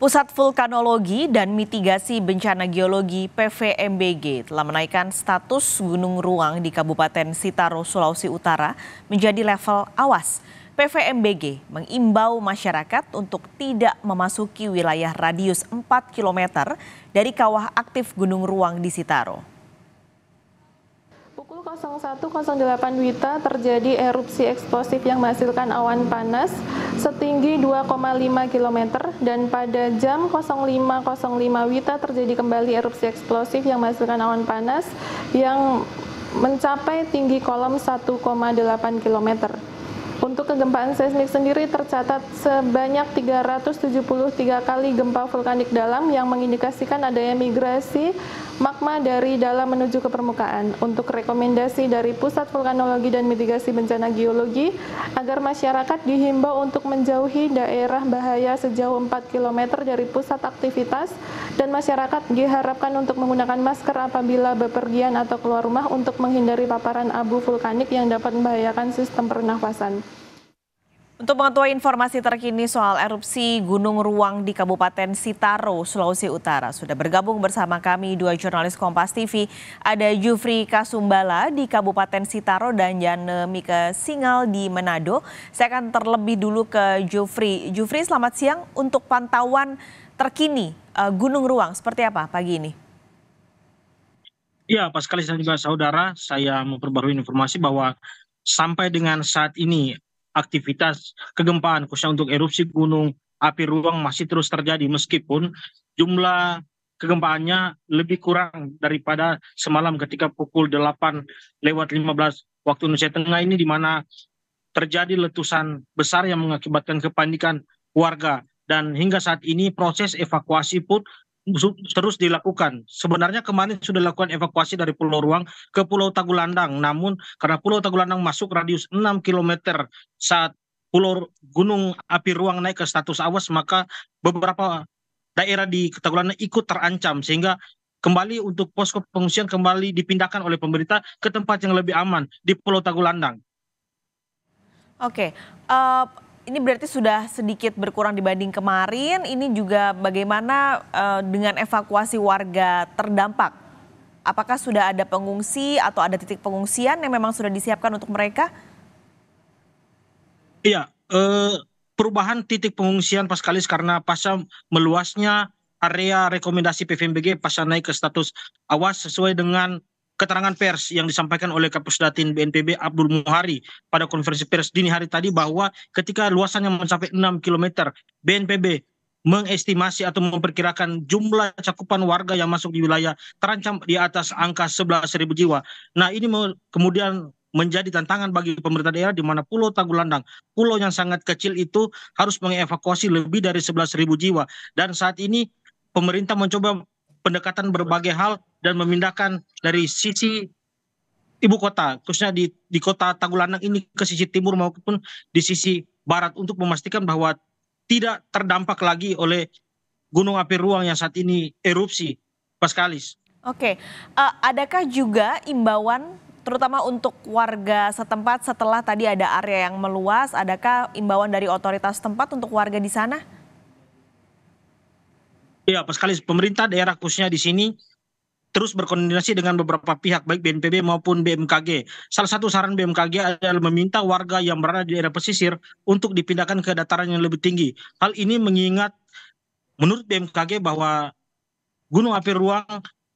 Pusat Vulkanologi dan Mitigasi Bencana Geologi PVMBG telah menaikkan status Gunung Ruang di Kabupaten Sitaro, Sulawesi Utara menjadi level awas. PVMBG mengimbau masyarakat untuk tidak memasuki wilayah radius 4 km dari kawah aktif Gunung Ruang di Sitaro. 0108 Wita terjadi erupsi eksplosif yang menghasilkan awan panas setinggi 2,5 km dan pada jam 05.05 Wita terjadi kembali erupsi eksplosif yang menghasilkan awan panas yang mencapai tinggi kolom 1,8 km. Untuk kegempaan seismik sendiri tercatat sebanyak 373 kali gempa vulkanik dalam yang mengindikasikan adanya migrasi magma dari dalam menuju ke permukaan. Untuk rekomendasi dari Pusat Vulkanologi dan Mitigasi Bencana Geologi agar masyarakat dihimbau untuk menjauhi daerah bahaya sejauh 4 km dari pusat aktivitas dan masyarakat diharapkan untuk menggunakan masker apabila bepergian atau keluar rumah untuk menghindari paparan abu vulkanik yang dapat membahayakan sistem pernafasan. Untuk mengetahui informasi terkini soal erupsi Gunung Ruang di Kabupaten Sitaro, Sulawesi Utara, sudah bergabung bersama kami dua jurnalis Kompas TV, ada Jufri Kasumbala di Kabupaten Sitaro dan Jane Mika Singal di Manado. Saya akan terlebih dulu ke Jufri. Jufri, selamat siang. Untuk pantauan terkini eh, Gunung Ruang, seperti apa pagi ini? Ya, pas sekali dan juga saudara, saya memperbarui informasi bahwa sampai dengan saat ini aktivitas kegempaan khususnya untuk erupsi gunung api ruang masih terus terjadi meskipun jumlah kegempaannya lebih kurang daripada semalam ketika pukul 8 lewat 15 waktu Indonesia Tengah ini di mana terjadi letusan besar yang mengakibatkan kepanikan warga dan hingga saat ini proses evakuasi pun terus dilakukan. Sebenarnya kemarin sudah dilakukan evakuasi dari Pulau Ruang ke Pulau Tagulandang, namun karena Pulau Tagulandang masuk radius 6 km saat Pulau Gunung Api Ruang naik ke status awas, maka beberapa daerah di Tagulandang ikut terancam sehingga kembali untuk posko pengungsian kembali dipindahkan oleh pemerintah ke tempat yang lebih aman di Pulau Tagulandang. Oke, okay. uh, eh, ini berarti sudah sedikit berkurang dibanding kemarin. Ini juga bagaimana uh, dengan evakuasi warga terdampak? Apakah sudah ada pengungsi atau ada titik pengungsian yang memang sudah disiapkan untuk mereka? Iya, eh, perubahan titik pengungsian Paskalis karena pasca meluasnya area rekomendasi PVMBG pasca naik ke status awas sesuai dengan keterangan pers yang disampaikan oleh Kapus Datin BNPB Abdul Muhari pada konferensi pers dini hari tadi bahwa ketika luasannya mencapai 6 km, BNPB mengestimasi atau memperkirakan jumlah cakupan warga yang masuk di wilayah terancam di atas angka 11.000 jiwa. Nah, ini kemudian menjadi tantangan bagi pemerintah daerah di mana Pulau Tagulandang, pulau yang sangat kecil itu harus mengevakuasi lebih dari 11.000 jiwa dan saat ini pemerintah mencoba pendekatan berbagai hal dan memindahkan dari sisi ibu kota khususnya di, di kota Tagulandang ini ke sisi timur maupun di sisi barat untuk memastikan bahwa tidak terdampak lagi oleh gunung api ruang yang saat ini erupsi Paskalis. Oke, uh, adakah juga imbauan terutama untuk warga setempat setelah tadi ada area yang meluas, adakah imbauan dari otoritas tempat untuk warga di sana? Ya, Paskalis pemerintah daerah khususnya di sini terus berkoordinasi dengan beberapa pihak baik BNPB maupun BMKG. Salah satu saran BMKG adalah meminta warga yang berada di daerah pesisir untuk dipindahkan ke dataran yang lebih tinggi. Hal ini mengingat menurut BMKG bahwa Gunung Api Ruang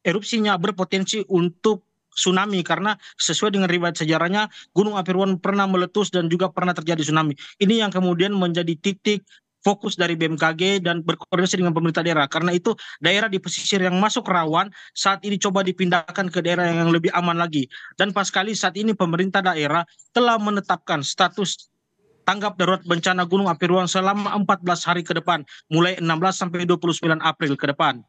erupsinya berpotensi untuk tsunami karena sesuai dengan riwayat sejarahnya Gunung Api Ruang pernah meletus dan juga pernah terjadi tsunami. Ini yang kemudian menjadi titik fokus dari BMKG dan berkoordinasi dengan pemerintah daerah karena itu daerah di pesisir yang masuk rawan saat ini coba dipindahkan ke daerah yang lebih aman lagi dan pas kali saat ini pemerintah daerah telah menetapkan status tanggap darurat bencana Gunung Api Ruang selama 14 hari ke depan mulai 16 sampai 29 April ke depan.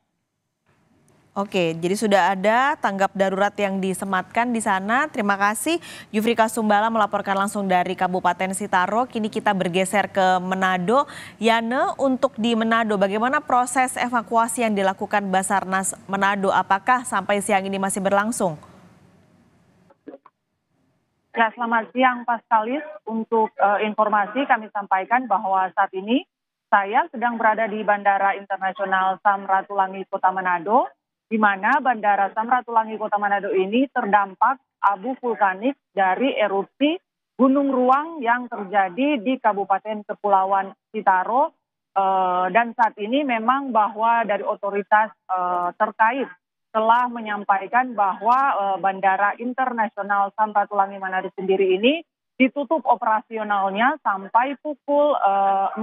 Oke, jadi sudah ada tanggap darurat yang disematkan di sana. Terima kasih Yufrika Sumbala melaporkan langsung dari Kabupaten Sitaro. Kini kita bergeser ke Manado. Yane. untuk di Manado, bagaimana proses evakuasi yang dilakukan Basarnas Manado? Apakah sampai siang ini masih berlangsung? Ya, selamat siang Pak Paskalis. Untuk uh, informasi kami sampaikan bahwa saat ini saya sedang berada di Bandara Internasional Samratulangi Kota Manado di mana Bandara Samratulangi Kota Manado ini terdampak abu vulkanik dari erupsi Gunung Ruang yang terjadi di Kabupaten Kepulauan Sitaro. Eh, dan saat ini memang bahwa dari otoritas eh, terkait telah menyampaikan bahwa eh, Bandara Internasional Samratulangi Manado sendiri ini ditutup operasionalnya sampai pukul 4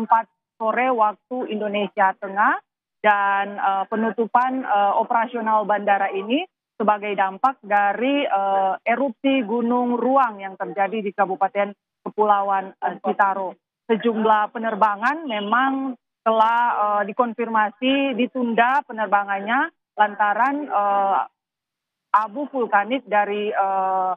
sore waktu Indonesia Tengah dan eh, penutupan eh, operasional bandara ini sebagai dampak dari eh, erupsi Gunung Ruang yang terjadi di Kabupaten Kepulauan Citaro. Sejumlah penerbangan memang telah uh, dikonfirmasi ditunda penerbangannya lantaran uh, abu vulkanik dari uh,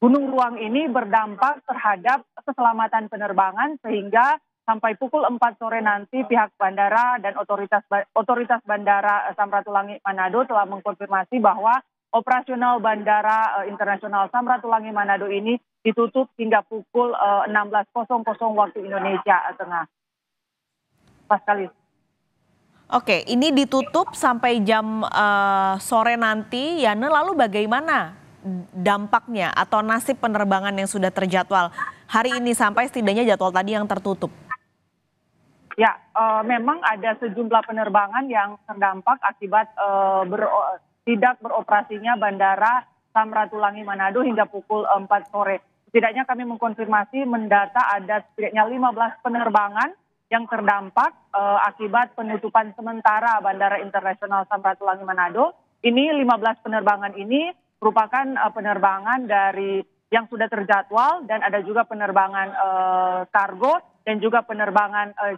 Gunung Ruang ini berdampak terhadap keselamatan penerbangan sehingga sampai pukul 4 sore nanti pihak bandara dan otoritas otoritas bandara eh, Samratulangi Manado telah mengkonfirmasi bahwa operasional bandara eh, internasional Samratulangi Manado ini ditutup hingga pukul 16.00 eh, waktu Indonesia Tengah. Paskalis. Oke, ini ditutup sampai jam uh, sore nanti. Yane. lalu bagaimana dampaknya atau nasib penerbangan yang sudah terjadwal hari ini sampai setidaknya jadwal tadi yang tertutup? Ya, uh, memang ada sejumlah penerbangan yang terdampak akibat uh, eh, ber, tidak beroperasinya Bandara Samratulangi Manado hingga pukul 4 sore. Setidaknya kami mengkonfirmasi mendata ada setidaknya 15 penerbangan yang terdampak uh, akibat penutupan sementara Bandara Internasional Samratulangi Manado. Ini 15 penerbangan ini merupakan uh, penerbangan dari yang sudah terjadwal dan ada juga penerbangan uh, kargo dan juga penerbangan uh,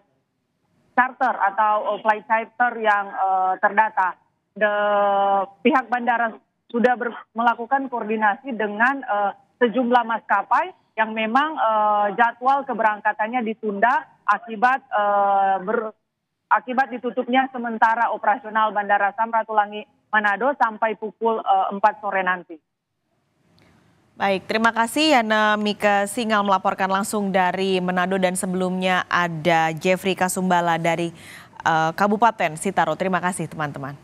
charter atau eh, flight charter yang uh, terdata. The, pihak bandara sudah ber, melakukan koordinasi dengan uh, sejumlah maskapai yang memang uh, jadwal keberangkatannya ditunda akibat uh, ber, akibat ditutupnya sementara operasional Bandara Samratulangi Manado sampai pukul uh, 4 sore nanti. Baik, terima kasih Yana Mika Singal melaporkan langsung dari Manado dan sebelumnya ada Jeffrey Kasumbala dari uh, Kabupaten Sitaro. Terima kasih teman-teman.